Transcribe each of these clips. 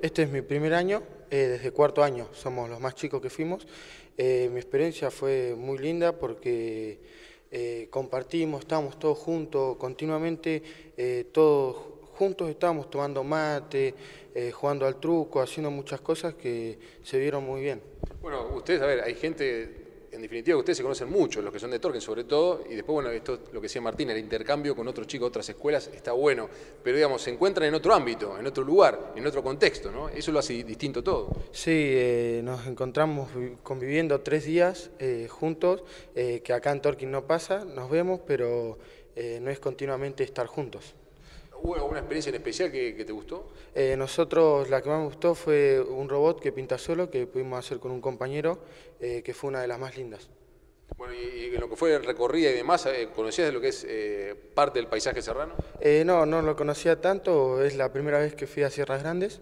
Este es mi primer año, eh, desde cuarto año somos los más chicos que fuimos. Eh, mi experiencia fue muy linda porque eh, compartimos, estábamos todos juntos, continuamente, todos juntos estábamos tomando mate, jugando al truco, haciendo muchas cosas que se vieron muy bien. Bueno, ustedes, a ver, hay gente en definitiva, ustedes se conocen mucho, los que son de Torquen sobre todo, y después, bueno, esto lo que decía Martín, el intercambio con otros chicos de otras escuelas está bueno, pero digamos, se encuentran en otro ámbito, en otro lugar, en otro contexto, ¿no? Eso lo hace distinto todo. Sí, eh, nos encontramos conviviendo tres días eh, juntos, eh, que acá en Torquín no pasa, nos vemos, pero no es continuamente estar juntos. ¿Hubo alguna experiencia en especial que, te gustó? Eh, nosotros la que más gustó fue un robot que pinta solo, que pudimos hacer con un compañero, eh, que fue una de las más lindas. Bueno, y, en lo que fue recorrida y demás, eh, ¿conocías lo que es parte del paisaje serrano? no, no lo conocía tanto, es la primera vez que fui a Sierras Grandes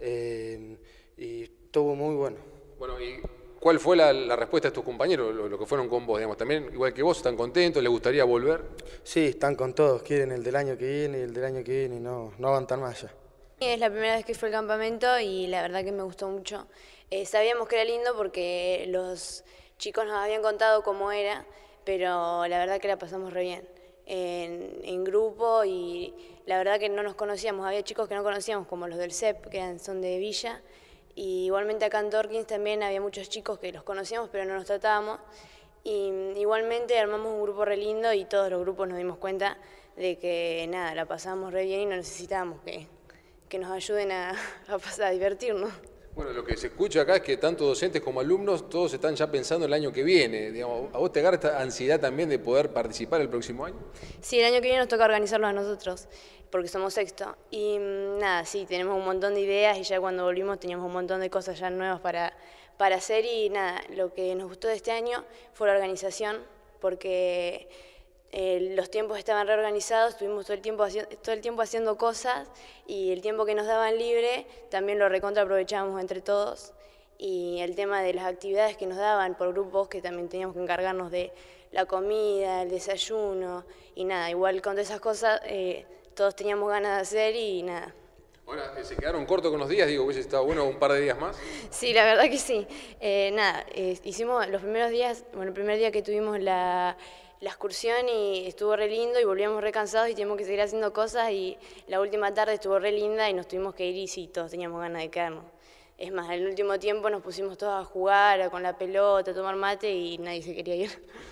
y estuvo muy bueno. Bueno, y ¿Cuál fue la, respuesta de tus compañeros, lo, que fueron con vos? Digamos? ¿También, igual que vos, están contentos? ¿Les gustaría volver? Sí, están con todos, quieren el del año que viene y el del año que viene, y no, no aguantan más ya. Es la primera vez que fui al campamento y la verdad que me gustó mucho. Eh, sabíamos que era lindo porque los chicos nos habían contado cómo era, pero la verdad que la pasamos re bien. En, grupo y la verdad que no nos conocíamos, había chicos que no conocíamos como los del CEP, que son de Villa, y igualmente acá en Torkins también había muchos chicos que los conocíamos pero no nos tratábamos. Y igualmente armamos un grupo re lindo y todos los grupos nos dimos cuenta de que nada, la pasamos re bien y no necesitábamos que, nos ayuden a, pasar, a divertirnos. Bueno, lo que se escucha acá es que tanto docentes como alumnos, todos están ya pensando el año que viene. ¿A vos te agarra esta ansiedad también de poder participar el próximo año? Sí, el año que viene nos toca organizarlo a nosotros, porque somos sexto. Y mm, nada, sí, tenemos un montón de ideas y ya cuando volvimos teníamos un montón de cosas ya nuevas para, para hacer. Y nada, lo que nos gustó de este año fue la organización, porque eh, los tiempos estaban reorganizados, estuvimos todo el, tiempo todo el tiempo haciendo cosas y el tiempo que nos daban libre también lo recontra aprovechábamos entre todos y el tema de las actividades que nos daban por grupos que también teníamos que encargarnos de la comida, el desayuno y nada, igual con todas esas cosas eh, todos teníamos ganas de hacer y nada, Ahora, eh, ¿se quedaron cortos con los días? Digo, hubiese estado bueno un par de días más. Sí, la verdad que sí. Eh, nada, eh, hicimos los primeros días, bueno, el primer día que tuvimos la, excursión y estuvo re lindo y volvíamos re cansados y teníamos que seguir haciendo cosas y la última tarde estuvo re linda y nos tuvimos que ir y sí, todos teníamos ganas de quedarnos. Es más, el último tiempo nos pusimos todos a jugar, con la pelota, a tomar mate y nadie se quería ir.